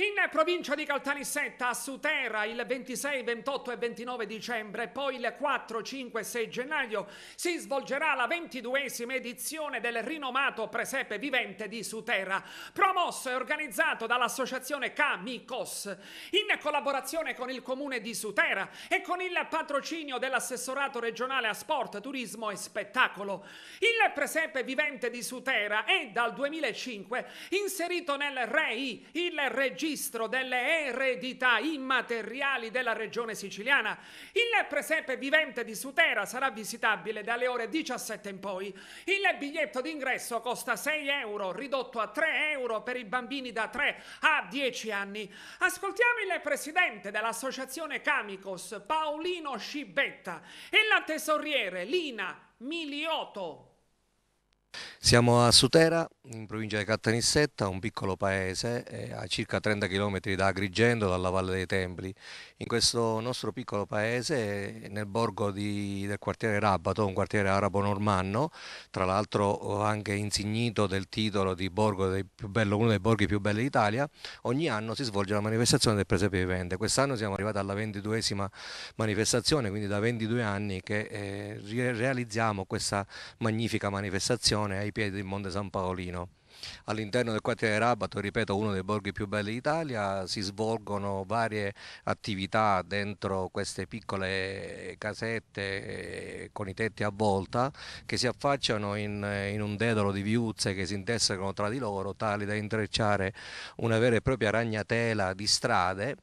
In provincia di Caltanissetta, a Sutera, il 26, 28 e 29 dicembre, poi il 4, 5 e 6 gennaio, si svolgerà la ventiduesima edizione del rinomato Presepe Vivente di Sutera, promosso e organizzato dall'associazione CAMICOS, in collaborazione con il comune di Sutera e con il patrocinio dell'assessorato regionale a sport, turismo e spettacolo. Il Presepe Vivente di Sutera è dal 2005 inserito nel REI, il registro registro delle eredità immateriali della regione siciliana. Il presepe vivente di Sutera sarà visitabile dalle ore 17 in poi. Il biglietto d'ingresso costa 6 euro, ridotto a 3 euro per i bambini da 3 a 10 anni. Ascoltiamo il presidente dell'associazione Camicos, Paolino Scibetta, e la tesoriere Lina Milioto. Siamo a Sutera, in provincia di Cattanissetta, un piccolo paese eh, a circa 30 km da Agrigento, dalla Valle dei Templi. In questo nostro piccolo paese, nel borgo di, del quartiere Rabato, un quartiere arabo-normanno, tra l'altro anche insignito del titolo di borgo bello, uno dei borghi più belli d'Italia, ogni anno si svolge la manifestazione del presepe vivente. Quest'anno siamo arrivati alla 22esima manifestazione, quindi da 22 anni che eh, realizziamo questa magnifica manifestazione ai piedi del Monte San Paolino. All'interno del quartiere Rabato, ripeto, uno dei borghi più belli d'Italia, si svolgono varie attività dentro queste piccole casette eh, con i tetti a volta che si affacciano in, eh, in un dedolo di viuzze che si intersecano tra di loro, tali da intrecciare una vera e propria ragnatela di strade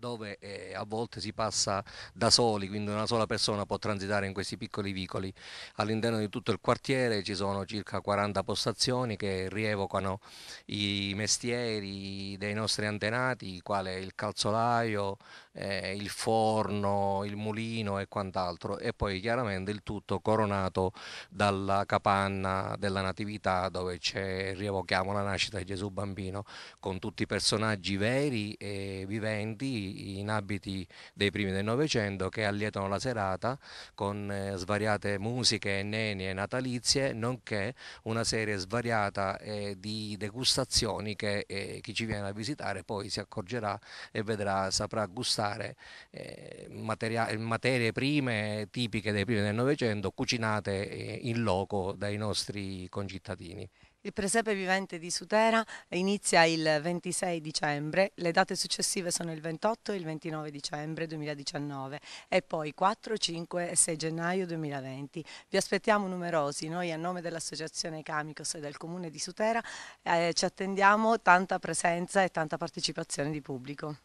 dove eh, a volte si passa da soli, quindi una sola persona può transitare in questi piccoli vicoli. All'interno di tutto il quartiere ci sono circa 40 postazioni che rievocano i mestieri dei nostri antenati, quale il calzolaio, eh, il forno, il mulino e quant'altro, e poi chiaramente il tutto coronato dalla capanna della Natività dove rievochiamo la nascita di Gesù Bambino con tutti i personaggi veri e viventi in abiti dei primi del Novecento che allietano la serata con eh, svariate musiche e nenie natalizie, nonché una serie svariata eh, di degustazioni che eh, chi ci viene a visitare poi si accorgerà e vedrà, saprà gustare materia- materie prime tipiche dei primi del Novecento cucinate in loco dai nostri concittadini. Il presepe vivente di Sutera inizia il 26 dicembre, le date successive sono il 28 e il 29 dicembre 2019 e poi 4, 5 e 6 gennaio 2020. Vi aspettiamo numerosi, noi a nome dell'Associazione Camicos e del Comune di Sutera eh, ci attendiamo tanta presenza e tanta partecipazione di pubblico.